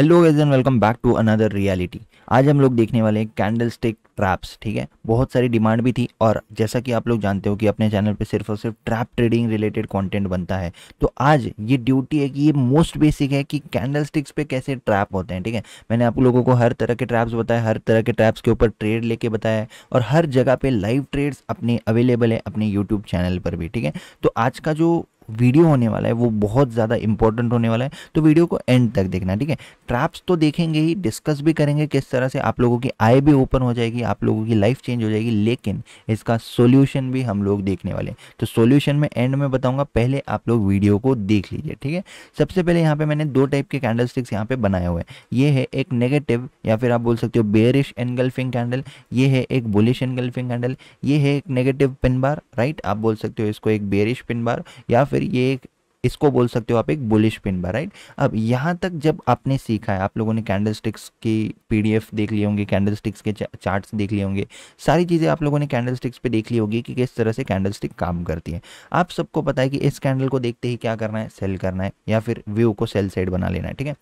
hello वेज and welcome back to another reality आज हम लोग देखने वाले हैं कैंडल स्टिक ट्रैप्स ठीक है बहुत सारी डिमांड भी थी और जैसा कि आप लोग जानते हो कि अपने चैनल पे सिर्फ और सिर्फ ट्रैप ट्रेडिंग रिलेटेड कंटेंट बनता है तो आज ये ड्यूटी है कि ये मोस्ट बेसिक है कि कैंडल स्टिक्स पे कैसे ट्रैप होते हैं ठीक है मैंने आप लोगों को हर तरह के ट्रैप्स बताए हर तरह के ट्रैप्स के ऊपर ट्रेड लेके बताया और हर जगह पर लाइव ट्रेड्स अपने अवेलेबल है अपने यूट्यूब चैनल पर भी ठीक है तो आज का जो वीडियो होने वाला है वो बहुत ज़्यादा इंपॉर्टेंट होने वाला है तो वीडियो को एंड तक देखना ठीक है ट्रैप्स तो देखेंगे ही डिस्कस भी करेंगे किस तरह से आप लोगों की आई भी ओपन हो जाएगी आप लोगों की लाइफ चेंज हो जाएगी लेकिन इसका सोल्यूशन भी हम लोग देखने वाले हैं तो सोल्यूशन में एंड में बताऊंगा पहले आप लोग वीडियो को देख लीजिए ठीक है सबसे पहले यहाँ पे मैंने दो टाइप के कैंडल स्टिक्स यहाँ पे बनाए हुए हैं ये है एक नेगेटिव या फिर आप बोल सकते हो बेरिश एनगल्फिंग कैंडल ये है एक बुलिश एनगल्फिंग कैंडल ये है एक नेगेटिव पिन बार राइट आप बोल सकते हो इसको एक बेरिश पिन बार या फिर फिर ये एक इसको बोल सकते हो आप एक बुलिश पिन बार राइट अब यहाँ तक जब आपने सीखा है आप लोगों ने कैंडलस्टिक्स की पीडीएफ देख लिए होंगे कैंडलस्टिक्स स्टिक्स के चार्ट्स देख लिए होंगे सारी चीज़ें आप लोगों ने कैंडलस्टिक्स पे देख ली होगी कि किस तरह से कैंडलस्टिक काम करती है आप सबको पता है कि इस कैंडल को देखते ही क्या करना है सेल करना है या फिर व्यू को सेल साइड बना लेना है ठीक है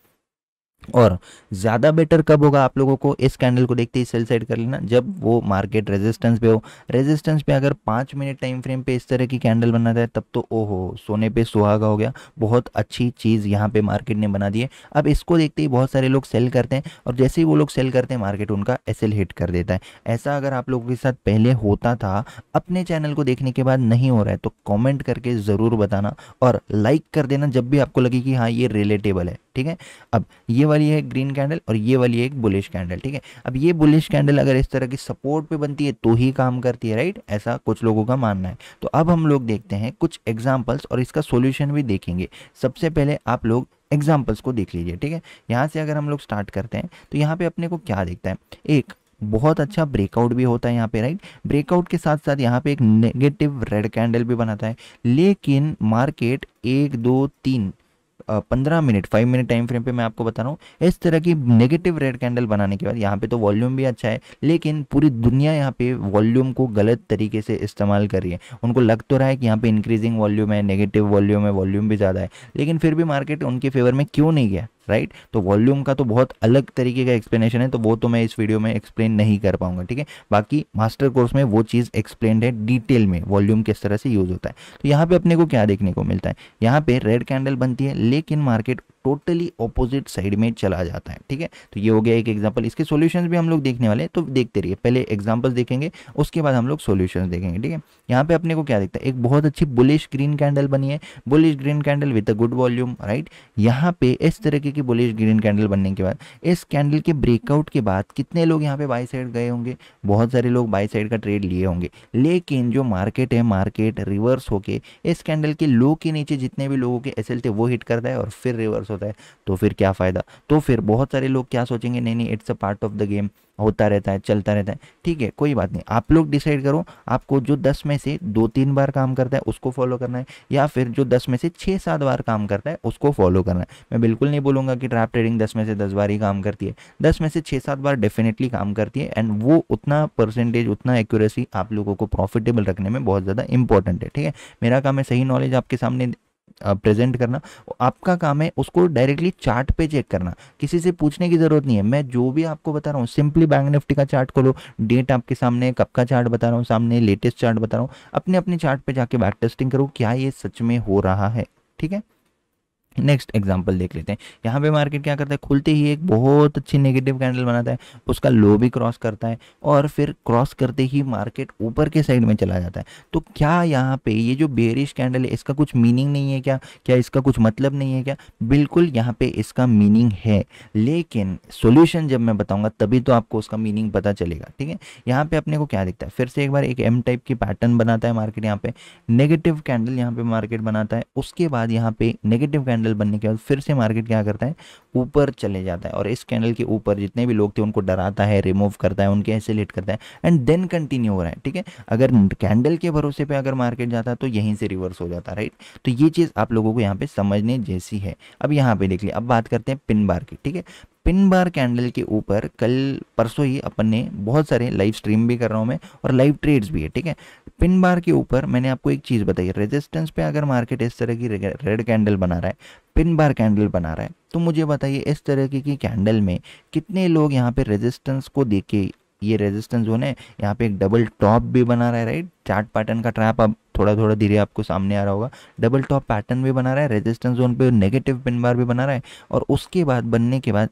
और ज़्यादा बेटर कब होगा आप लोगों को इस कैंडल को देखते ही सेल साइड कर लेना जब वो मार्केट रेजिस्टेंस पे हो रेजिस्टेंस पे अगर पाँच मिनट टाइम फ्रेम पे इस तरह की कैंडल बनाता है तब तो ओहो सोने पे सुहागा हो गया बहुत अच्छी चीज़ यहाँ पे मार्केट ने बना दी है अब इसको देखते ही बहुत सारे लोग सेल करते हैं और जैसे ही वो लोग सेल करते हैं मार्केट उनका एस हिट कर देता है ऐसा अगर आप लोगों के साथ पहले होता था अपने चैनल को देखने के बाद नहीं हो रहा है तो कॉमेंट करके ज़रूर बताना और लाइक कर देना जब भी आपको लगे कि हाँ ये रिलेटेबल है ठीक है अब ये वाली वाली है ग्रीन कैंडल और ये वाली है एक बुलिश कैंडल ठीक है अब ये बुलिश कैंडल अगर इस तरह की सपोर्ट पे बनती है तो ही काम करती है राइट ऐसा कुछ लोगों का मानना है तो अब हम लोग देखते हैं कुछ एग्जाम्पल्स और इसका सोल्यूशन भी देखेंगे सबसे पहले आप लोग एग्जाम्पल्स को देख लीजिए ठीक है यहाँ से अगर हम लोग स्टार्ट करते हैं तो यहाँ पे अपने को क्या देखता है एक बहुत अच्छा ब्रेकआउट भी होता है यहाँ पे राइट ब्रेकआउट के साथ साथ यहाँ पे एक नेगेटिव रेड कैंडल भी बनाता है लेकिन मार्केट एक दो तीन पंद्रह minute five minute time frame पे मैं आपको बता रहा हूँ इस तरह की नेगेटिव रेड कैंडल बनाने के बाद यहाँ पे तो वॉल्यूम भी अच्छा है लेकिन पूरी दुनिया यहाँ पे वॉल्यूम को गलत तरीके से इस्तेमाल कर रही है उनको लग तो रहा है कि यहाँ पे इंक्रीजिंग वॉल्यूम है नेगेटिव वॉल्यूम है वॉल्यूम भी ज़्यादा है लेकिन फिर भी मार्केट उनके फेवर में क्यों नहीं गया राइट तो वॉल्यूम का तो बहुत अलग तरीके का एक्सप्लेनेशन है तो वो तो मैं इस वीडियो में एक्सप्लेन नहीं कर पाऊंगा ठीक है बाकी मास्टर कोर्स में वो चीज़ एक्सप्लेन है डिटेल में वॉल्यूम किस तरह से यूज होता है तो यहाँ पे अपने को क्या देखने को मिलता है यहाँ पे रेड कैंडल बनती है लेकिन मार्केट टोटली ऑपोजिट साइड में चला जाता है ठीक है तो ये हो गया एक एग्जाम्पल इसके सोल्यूशन भी हम लोग देखने वाले हैं तो देखते रहिए पहले एग्जाम्पल्स देखेंगे उसके बाद हम लोग सोल्यूशन देखेंगे ठीक है यहाँ पे अपने को क्या देखता है एक बहुत अच्छी बुलिश ग्रीन कैंडल बनी है bullish green candle with a good volume right यहाँ पे इस तरीके की बुलिश ग्रीन कैंडल बनने के बाद इस कैंडल के ब्रेकआउट के बाद कितने लोग यहाँ पे बाई साइड गए होंगे बहुत सारे लोग बाई साइड का ट्रेड लिए होंगे लेकिन जो मार्केट है मार्केट रिवर्स होके इस कैंडल के लो के नीचे जितने भी लोगों के एस थे वो हिट करता है और फिर रिवर्स होता है तो फिर क्या फ़ायदा तो फिर बहुत सारे लोग क्या सोचेंगे नहीं नहीं it's a part of the game होता रहता है चलता रहता है ठीक है कोई बात नहीं आप लोग डिसाइड करो आपको जो दस में से दो तीन बार काम करता है उसको फॉलो करना है या फिर जो दस में से छः सात बार काम करता है उसको फॉलो करना है मैं बिल्कुल नहीं बोलूँगा कि ट्रैप ट्रेडिंग दस में से दस बार ही काम करती है दस में से छः सात बार डेफिनेटली काम करती है एंड वो उतना परसेंटेज उतना एक्यूरेसी आप लोगों को प्रॉफिटेबल रखने में बहुत ज़्यादा इंपॉर्टेंट है ठीक है मेरा काम है सही नॉलेज आपके सामने प्रेजेंट करना आपका काम है उसको डायरेक्टली चार्ट पे चेक करना किसी से पूछने की ज़रूरत नहीं है मैं जो भी आपको बता रहा हूँ सिंपली बैंक निफ्टी का चार्ट खोलो डेट आपके सामने कब का चार्ट बता रहा हूँ सामने लेटेस्ट चार्ट बता रहा हूँ अपने अपने चार्ट पे जाके बैक टेस्टिंग करो क्या ये सच में हो रहा है ठीक है नेक्स्ट एग्जाम्पल देख लेते हैं यहाँ पे मार्केट क्या करता है खुलते ही एक बहुत अच्छी नेगेटिव कैंडल बनाता है उसका लो भी क्रॉस करता है और फिर क्रॉस करते ही मार्केट ऊपर के साइड में चला जाता है तो क्या यहाँ पे ये जो बेरिश कैंडल है इसका कुछ मीनिंग नहीं है क्या क्या इसका कुछ मतलब नहीं है क्या बिल्कुल यहाँ पे इसका मीनिंग है लेकिन सोल्यूशन जब मैं बताऊँगा तभी तो आपको उसका मीनिंग पता चलेगा ठीक है यहाँ पे अपने को क्या दिखता है फिर से एक बार एक एम टाइप की पैटर्न बनाता है मार्केट यहाँ पे नेगेटिव कैंडल यहाँ पे मार्केट बनाता है उसके बाद यहाँ पे नेगेटिव कैंडल कैंडल बनने के बाद फिर से मार्केट क्या करता है ऊपर चले जाता है और इस कैंडल के ऊपर जितने भी लोग थे उनको डराता है रिमूव करता है उनके ऐसे लेट करता है एंड देन कंटिन्यू हो रहा है ठीक है अगर कैंडल के भरोसे पे अगर मार्केट जाता है तो यहीं से रिवर्स हो जाता राइट तो ये चीज़ आप लोगों को यहाँ पर समझने जैसी है अब यहाँ पर देख लिया अब बात करते हैं पिन बार की ठीक है पिन बार कैंडल के ऊपर कल परसों ही अपन ने बहुत सारे लाइव स्ट्रीम भी कर रहा हूँ मैं और लाइव ट्रेड्स भी है ठीक है पिन बार के ऊपर मैंने आपको एक चीज़ बताई रेजिस्टेंस पे अगर मार्केट इस तरह की रेड कैंडल बना रहा है पिन बार कैंडल बना रहा है तो मुझे बताइए इस तरह की, कैंडल में कितने लोग यहाँ पे रेजिस्टेंस को देख के ये रेजिस्टेंस जोन है यहाँ पे एक डबल टॉप भी बना रहा है राइट चार्ट पैटर्न का ट्रैप अब थोड़ा थोड़ा धीरे आपको सामने आ रहा होगा डबल टॉप पैटर्न भी बना रहा है रेजिस्टेंस जोन पे नेगेटिव पिन बार भी बना रहा है और उसके बाद बनने के बाद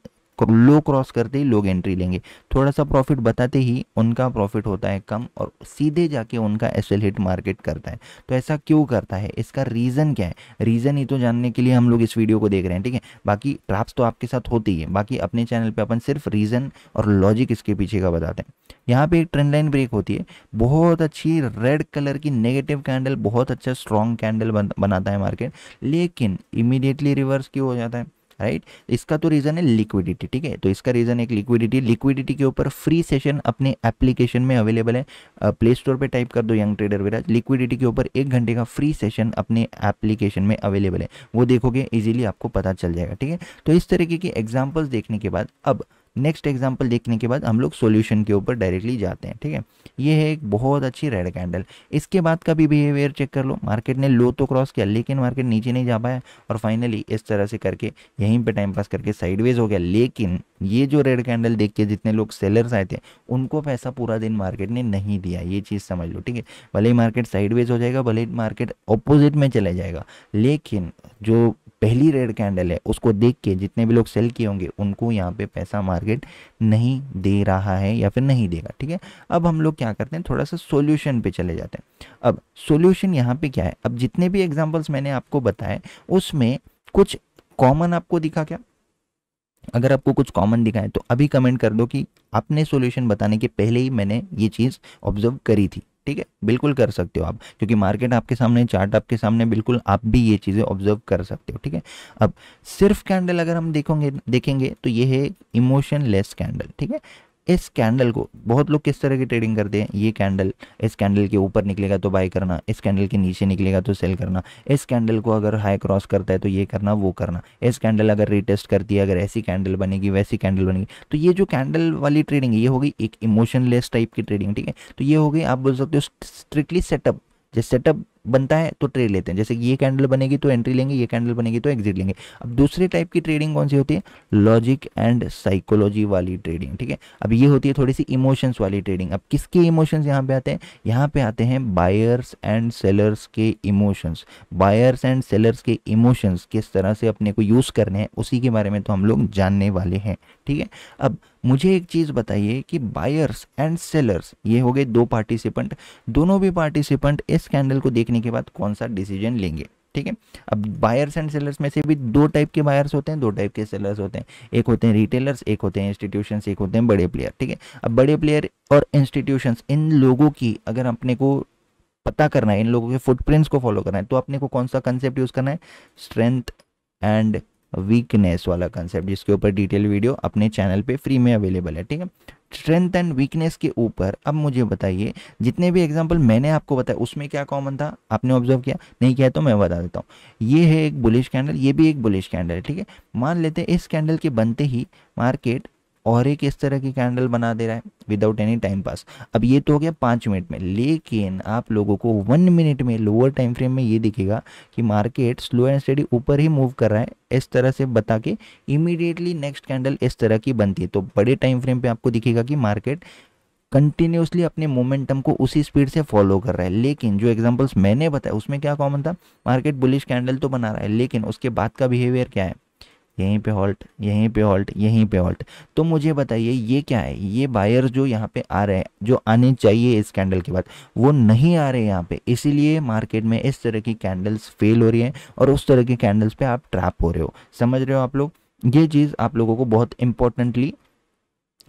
लो क्रॉस करते ही लोग एंट्री लेंगे थोड़ा सा प्रॉफिट बताते ही उनका प्रॉफिट होता है कम और सीधे जाके उनका एस हिट मार्केट करता है तो ऐसा क्यों करता है इसका रीज़न क्या है रीज़न ही तो जानने के लिए हम लोग इस वीडियो को देख रहे हैं ठीक है बाकी ट्राप्स तो आपके साथ होती है बाकी अपने चैनल पर अपन सिर्फ रीज़न और लॉजिक इसके पीछे का बताते हैं यहाँ पे एक ट्रेंड लाइन ब्रेक होती है बहुत अच्छी रेड कलर की नेगेटिव कैंडल बहुत अच्छा स्ट्रॉन्ग कैंडल बनाता है मार्केट लेकिन इमीडिएटली रिवर्स क्यों हो जाता है राइट इसका तो रीज़न है लिक्विडिटी ठीक है तो इसका रीज़न एक लिक्विडिटी लिक्विडिटी के ऊपर फ्री सेशन अपने एप्लीकेशन में अवेलेबल है प्ले स्टोर पर टाइप कर दो यंग ट्रेडर विराज लिक्विडिटी के ऊपर एक घंटे का फ्री सेशन अपने एप्लीकेशन में अवेलेबल है वो देखोगे ईजिली आपको पता चल जाएगा ठीक है तो इस तरीके की एग्जाम्पल्स देखने के बाद अब नेक्स्ट एग्जाम्पल देखने के बाद हम लोग सोल्यूशन के ऊपर डायरेक्टली जाते हैं ठीक है ये है एक बहुत अच्छी रेड कैंडल इसके बाद का भी बिहेवियर चेक कर लो मार्केट ने लो तो क्रॉस किया लेकिन मार्केट नीचे नहीं जा पाया और फाइनली इस तरह से करके यहीं पर टाइम पास करके साइडवेज हो गया लेकिन ये जो रेड कैंडल देख के जितने लोग सेलर्स आए थे उनको पैसा पूरा दिन मार्केट ने नहीं दिया ये चीज़ समझ लो ठीक है भले ही मार्केट साइडवेज हो जाएगा भले ही मार्केट अपोजिट में चला जाएगा लेकिन जो पहली रेड कैंडल है उसको देख के जितने भी लोग सेल किए होंगे उनको यहाँ पे पैसा मार्केट नहीं दे रहा है या फिर नहीं देगा ठीक है अब हम लोग क्या करते हैं थोड़ा सा सोल्यूशन पे चले जाते हैं अब सोल्यूशन यहाँ पे क्या है अब जितने भी एग्जाम्पल्स मैंने आपको बताए उसमें कुछ कॉमन आपको दिखा क्या अगर आपको कुछ कॉमन दिखाए तो अभी कमेंट कर दो कि आपने सॉल्यूशन बताने के पहले ही मैंने ये चीज़ ऑब्जर्व करी थी ठीक है बिल्कुल कर सकते हो आप क्योंकि मार्केट आपके सामने चार्ट आपके सामने बिल्कुल आप भी ये चीज़ें ऑब्जर्व कर सकते हो ठीक है अब सिर्फ कैंडल अगर हम देखोगे देखेंगे तो ये है इमोशन लेस कैंडल ठीक है इस कैंडल को बहुत लोग किस तरह की ट्रेडिंग करते हैं ये कैंडल इस कैंडल के ऊपर निकलेगा तो बाई करना इस कैंडल के नीचे निकलेगा तो सेल करना इस कैंडल को अगर हाई क्रॉस करता है तो ये करना वो करना इस कैंडल अगर रिटेस्ट करती है अगर ऐसी कैंडल बनेगी वैसी कैंडल बनेगी तो ये जो कैंडल वाली ट्रेडिंग है ये होगी एक इमोशनलेस टाइप की ट्रेडिंग ठीक है तो ये हो गई आप बोल सकते हो स्ट्रिक्टली सेटअप जैसे सेटअप बनता है तो ट्रेड लेते हैं जैसे ये कैंडल बनेगी तो एंट्री लेंगे ये कैंडल बनेगी तो एग्जिट लेंगे अब दूसरे टाइप की ट्रेडिंग कौन सी होती है लॉजिक एंड साइकोलॉजी वाली ट्रेडिंग ठीक है अब ये होती है थोड़ी सी इमोशंस वाली ट्रेडिंग अब किसके इमोशंस यहाँ पे आते हैं यहाँ पे आते हैं बायर्स एंड सेलर्स के इमोशंस बायर्स एंड सेलर्स के इमोशंस किस तरह से अपने को यूज़ करने हैं उसी के बारे में तो हम लोग जानने वाले हैं ठीक है अब मुझे एक चीज़ बताइए कि बायर्स एंड सेलर्स ये हो गए दो पार्टिसिपेंट दोनों भी पार्टिसिपेंट इस कैंडल को देखने देखने के बाद कौन सा डिसीजन लेंगे ठीक है अब बायर्स एंड सेलर्स में से भी दो टाइप के बायर्स होते हैं दो टाइप के सेलर्स होते हैं एक होते हैं रिटेलर्स एक होते हैं इंस्टीट्यूशन एक होते हैं बड़े प्लेयर ठीक है अब बड़े प्लेयर और इंस्टीट्यूशन इन लोगों की अगर अपने को पता करना है इन लोगों के फुटप्रिंट्स को फॉलो करना है तो अपने को कौन सा कंसेप्ट यूज़ करना है स्ट्रेंथ एंड वीकनेस वाला कंसेप्ट जिसके ऊपर डिटेल वीडियो अपने चैनल पे फ्री में अवेलेबल है ठीक है स्ट्रेंथ एंड वीकनेस के ऊपर अब मुझे बताइए जितने भी एग्जाम्पल मैंने आपको बताया उसमें क्या कॉमन था आपने ऑब्जर्व किया नहीं किया तो मैं बता देता हूँ ये है एक बुलिश कैंडल ये भी एक बुलिश कैंडल है ठीक है मान लेते हैं इस कैंडल के बनते ही मार्केट और एक इस तरह की कैंडल बना दे रहा है विदाउट एनी टाइम पास अब ये तो हो गया पाँच मिनट में लेकिन आप लोगों को वन मिनट में लोअर टाइम फ्रेम में ये दिखेगा कि मार्केट स्लो एंड स्टडी ऊपर ही मूव कर रहा है इस तरह से बता के इमीडिएटली नेक्स्ट कैंडल इस तरह की बनती है तो बड़े टाइम फ्रेम पे आपको दिखेगा कि मार्केट कंटिन्यूसली अपने मोमेंटम को उसी स्पीड से फॉलो कर रहा है लेकिन जो एग्जांपल्स मैंने बताया उसमें क्या कॉमन था मार्केट बुलिश कैंडल तो बना रहा है लेकिन उसके बाद का बिहेवियर क्या है यहीं पे हॉल्ट यहीं पे हॉल्ट यहीं पे हॉल्ट तो मुझे बताइए ये क्या है ये बायर जो यहाँ पे आ रहे हैं जो आने चाहिए इस कैंडल के बाद वो नहीं आ रहे यहाँ पे इसीलिए मार्केट में इस तरह की कैंडल्स फेल हो रही हैं और उस तरह की कैंडल्स पे आप ट्रैप हो रहे हो समझ रहे हो आप लोग ये चीज़ आप लोगों को बहुत इंपॉर्टेंटली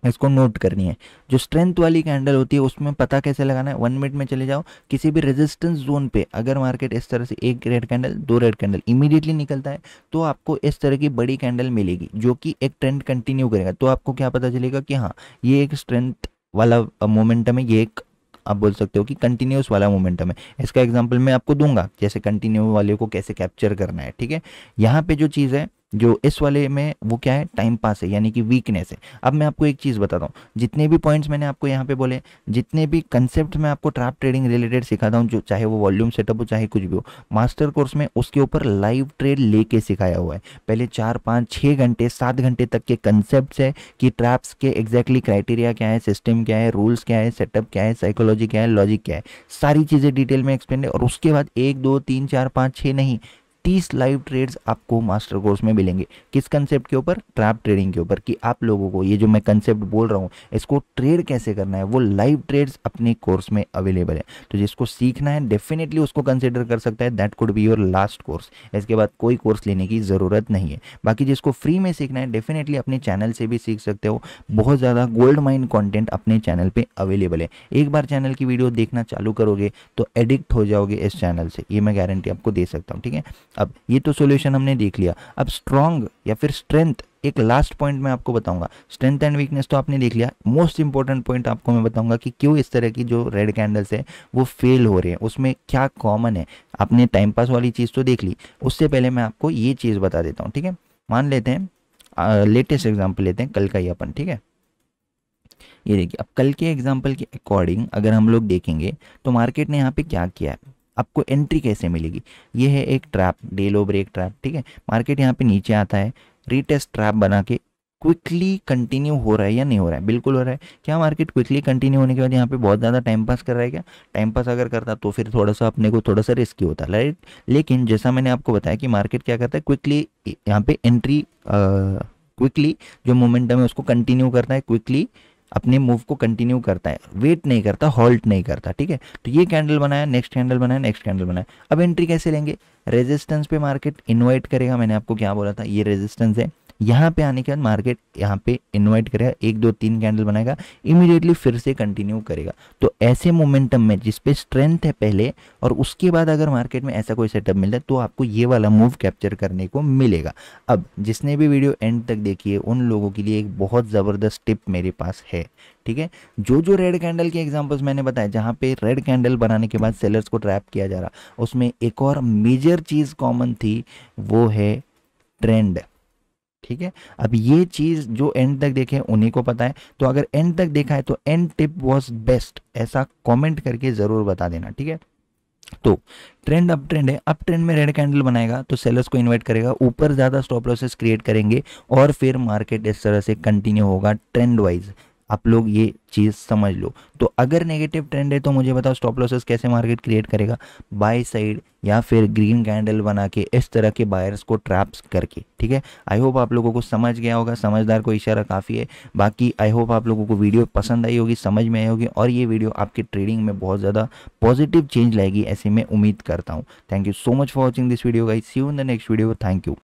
इसको नोट करनी है जो स्ट्रेंथ वाली कैंडल होती है उसमें पता कैसे लगाना है वन मिनट में चले जाओ किसी भी रेजिस्टेंस जोन पे अगर मार्केट इस तरह से एक रेड कैंडल दो रेड कैंडल इमीडिएटली निकलता है तो आपको इस तरह की बड़ी कैंडल मिलेगी जो कि एक ट्रेंड कंटिन्यू करेगा तो आपको क्या पता चलेगा कि हाँ ये एक स्ट्रेंथ वाला मोमेंटम है ये एक आप बोल सकते हो कि कंटिन्यूस वाला मोमेंटम है इसका एग्जाम्पल मैं आपको दूंगा जैसे कंटिन्यू वाले को कैसे कैप्चर करना है ठीक है यहाँ पे जो चीज़ है जो इस वाले में वो क्या है टाइम पास है यानी कि वीकनेस है अब मैं आपको एक चीज़ बताता हूँ जितने भी पॉइंट्स मैंने आपको यहाँ पे बोले जितने भी कंसेप्ट मैं आपको ट्रैप ट्रेडिंग रिलेटेड सिखाता हूँ जो चाहे वो वॉल्यूम सेटअप हो चाहे कुछ भी हो मास्टर कोर्स में उसके ऊपर लाइव ट्रेड लेके सिखाया हुआ है पहले चार पाँच छः घंटे सात घंटे तक के कंसेप्ट है कि ट्रैप्स के एग्जैक्टली क्राइटेरिया क्या है सिस्टम क्या है रूल्स क्या है सेटअप क्या है साइकोलॉजी क्या है लॉजिक क्या है सारी चीज़ें डिटेल में एक्सप्लेन है और उसके बाद एक दो तीन चार पाँच छः नहीं तीस लाइव ट्रेड्स आपको मास्टर कोर्स में मिलेंगे किस कंसेप्ट के ऊपर ट्रैप ट्रेडिंग के ऊपर कि आप लोगों को ये जो मैं कंसेप्ट बोल रहा हूँ इसको ट्रेड कैसे करना है वो लाइव ट्रेड्स अपने कोर्स में अवेलेबल है तो जिसको सीखना है डेफिनेटली उसको कंसिडर कर सकता है that could be your last course इसके बाद कोई कोर्स लेने की ज़रूरत नहीं है बाकी जिसको फ्री में सीखना है डेफिनेटली अपने चैनल से भी सीख सकते हो बहुत ज़्यादा गोल्ड माइन कॉन्टेंट अपने चैनल पर अवेलेबल है एक बार चैनल की वीडियो देखना चालू करोगे तो एडिक्ट हो जाओगे इस चैनल से ये मैं गारंटी आपको दे सकता हूँ ठीक है अब ये तो सोल्यूशन हमने देख लिया अब स्ट्रॉन्ग या फिर स्ट्रेंथ एक लास्ट पॉइंट मैं आपको बताऊंगा स्ट्रेंथ एंड वीकनेस तो आपने देख लिया मोस्ट इंपॉर्टेंट पॉइंट आपको मैं बताऊंगा कि क्यों इस तरह की जो रेड कैंडल्स है वो फेल हो रहे हैं उसमें क्या कॉमन है आपने टाइम पास वाली चीज़ तो देख ली उससे पहले मैं आपको ये चीज़ बता देता हूँ ठीक है मान लेते हैं लेटेस्ट एग्जाम्पल लेते हैं कल का ही अपन ठीक है ये देखिए अब कल के एग्जाम्पल के अकॉर्डिंग अगर हम लोग देखेंगे तो मार्केट ने यहाँ पे क्या किया है आपको एंट्री कैसे मिलेगी ये है एक trap day low break trap ठीक है मार्केट यहाँ पे नीचे आता है रीटेस्ट ट्रैप बना के क्विकली कंटिन्यू हो रहा है या नहीं हो रहा है बिल्कुल हो रहा है क्या मार्केट क्विकली कंटिन्यू होने के बाद यहाँ पे बहुत ज़्यादा टाइम पास कर रहा है क्या टाइम पास अगर करता तो फिर थोड़ा सा अपने को थोड़ा सा रिस्की होता है राइट लेकिन जैसा मैंने आपको बताया कि मार्केट क्या करता है क्विकली यहाँ पे एंट्री क्विकली जो मोमेंटम है उसको कंटिन्यू करता है क्विकली अपने मूव को कंटिन्यू करता है वेट नहीं करता हॉल्ट नहीं करता ठीक है तो ये कैंडल बनाया नेक्स्ट कैंडल बनाया नेक्स्ट कैंडल बनाया अब एंट्री कैसे लेंगे रेजिस्टेंस पे मार्केट इन्वाइट करेगा मैंने आपको क्या बोला था ये रेजिस्टेंस है यहाँ पे आने के बाद मार्केट यहाँ पे इन्वाइट करेगा एक दो तीन कैंडल बनाएगा इमिडिएटली फिर से कंटिन्यू करेगा तो ऐसे मोमेंटम में जिसपे स्ट्रेंथ है पहले और उसके बाद अगर मार्केट में ऐसा कोई सेटअप मिलता है तो आपको ये वाला मूव कैप्चर करने को मिलेगा अब जिसने भी वीडियो एंड तक देखी है उन लोगों के लिए एक बहुत ज़बरदस्त टिप मेरे पास है ठीक है जो जो रेड कैंडल के एग्जाम्पल्स मैंने बताया जहाँ पे रेड कैंडल बनाने के बाद सेलर्स को ट्रैप किया जा रहा उसमें एक और मेजर चीज़ कॉमन थी वो है ट्रेंड ठीक है अब ये चीज जो एंड तक देखे उन्हीं को पता है तो अगर एंड तक देखा है तो एंड टिप वॉज बेस्ट ऐसा कॉमेंट करके जरूर बता देना ठीक है तो ट्रेंड अप ट्रेंड है अप ट्रेंड में रेड कैंडल बनाएगा तो सेलर्स को इन्वाइट करेगा ऊपर ज़्यादा स्टॉप लॉसेस क्रिएट करेंगे और फिर मार्केट इस तरह से कंटिन्यू होगा ट्रेंड वाइज आप लोग ये चीज़ समझ लो तो अगर नेगेटिव ट्रेंड है तो मुझे बताओ स्टॉप लॉसेस कैसे मार्केट क्रिएट करेगा बाय साइड या फिर ग्रीन कैंडल बना के इस तरह के बायर्स को ट्रैप्स करके ठीक है आई होप आप लोगों को समझ गया होगा समझदार को इशारा काफ़ी है बाकी आई होप आप लोगों को वीडियो पसंद आई होगी समझ में आई होगी और ये वीडियो आपके ट्रेडिंग में बहुत ज़्यादा पॉजिटिव चेंज लाएगी ऐसे मैं उम्मीद करता हूँ thank you so much for watching this video guys see you in the next video thank you